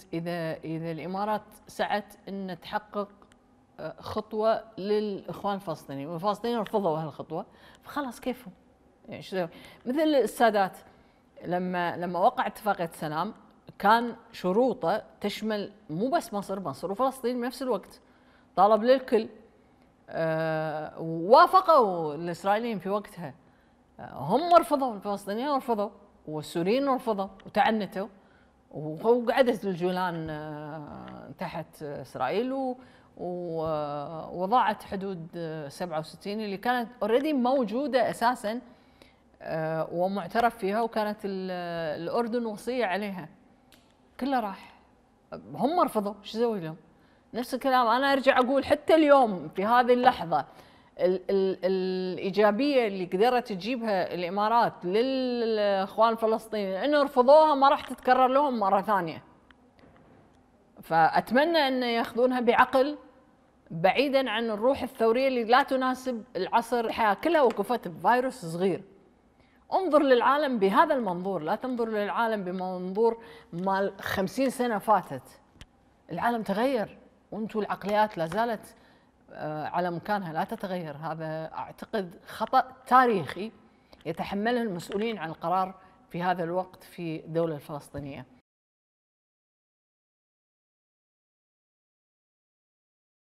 قلت اذا اذا الامارات سعت ان تحقق آه، خطوه للاخوان الفلسطينيين والفلسطينيين رفضوا هالخطوه فخلاص كيفهم يعني شو مثل السادات لما لما وقع اتفاقيه سلام كان شروطه تشمل مو بس مصر مصر وفلسطين بنفس الوقت طالب للكل آه، ووافقوا وافقوا الاسرائيليين في وقتها آه، هم رفضوا الفلسطينيين رفضوا والسوريين رفضوا وتعنتوا وقعدت الجولان آه، تحت اسرائيل ووضعت حدود 67 آه، اللي كانت اوريدي موجوده اساسا آه، ومعترف فيها وكانت الاردن وصيه عليها كله راح هم رفضوا شو اسوي لهم؟ نفس الكلام انا ارجع اقول حتى اليوم في هذه اللحظه ال ال الايجابيه اللي قدرت تجيبها الامارات للاخوان الفلسطينيين انه رفضوها ما راح تتكرر لهم مره ثانيه. فاتمنى ان ياخذونها بعقل بعيدا عن الروح الثوريه اللي لا تناسب العصر الحياه كلها وقفت بفيروس صغير. انظر للعالم بهذا المنظور لا تنظر للعالم بمنظور مال 50 سنه فاتت. العالم تغير وانتم العقليات لا زالت آه، على مكانها لا تتغير هذا اعتقد خطا تاريخي يتحمله المسؤولين عن القرار في هذا الوقت في الدوله الفلسطينيه